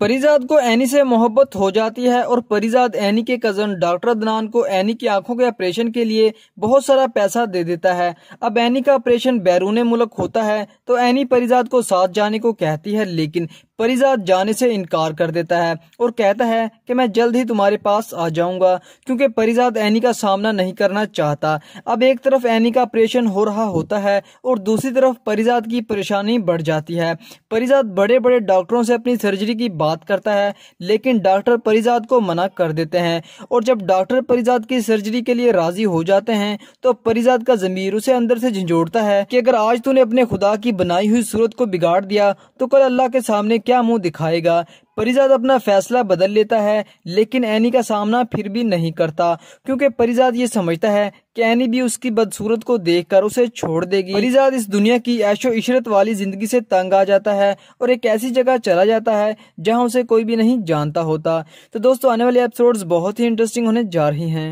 परिजाद को एनी से मोहब्बत हो जाती है और परिजाद एनी के कजन डॉक्टर अदनान को एनी की आंखों के ऑपरेशन के लिए बहुत सारा पैसा दे देता है अब एनी का ऑपरेशन बैरून मुल्क होता है तो एनी परिजाद को साथ जाने को कहती है लेकिन परिजात जाने से इनकार कर देता है और कहता है कि मैं जल्द ही तुम्हारे पास आ जाऊंगा क्योंकि परिजाद एनी का सामना नहीं करना चाहता अब एक तरफ एनी का ऑपरेशन हो रहा होता है और दूसरी तरफ परिजाद की परेशानी बढ़ जाती है परिजात बड़े बड़े डॉक्टरों से अपनी सर्जरी की बात करता है लेकिन डॉक्टर परिजाद को मना कर देते हैं और जब डॉक्टर परिजाद की सर्जरी के लिए राजी हो जाते हैं तो परिजाद का जमीर उसे अंदर से झंझोड़ता है कि अगर आज तूने अपने खुदा की बनाई हुई सूरत को बिगाड़ दिया तो कल अल्लाह के सामने क्या मुंह दिखाएगा परिजाद अपना फैसला बदल लेता है लेकिन एनी का सामना फिर भी नहीं करता क्योंकि परिजाद ये समझता है कि एनी भी उसकी बदसूरत को देखकर उसे छोड़ देगी परिजाद इस दुनिया की ऐशो इशरत वाली जिंदगी से तंग आ जाता है और एक ऐसी जगह चला जाता है जहां उसे कोई भी नहीं जानता होता तो दोस्तों आने वाले एपिसोड बहुत ही इंटरेस्टिंग होने जा रही है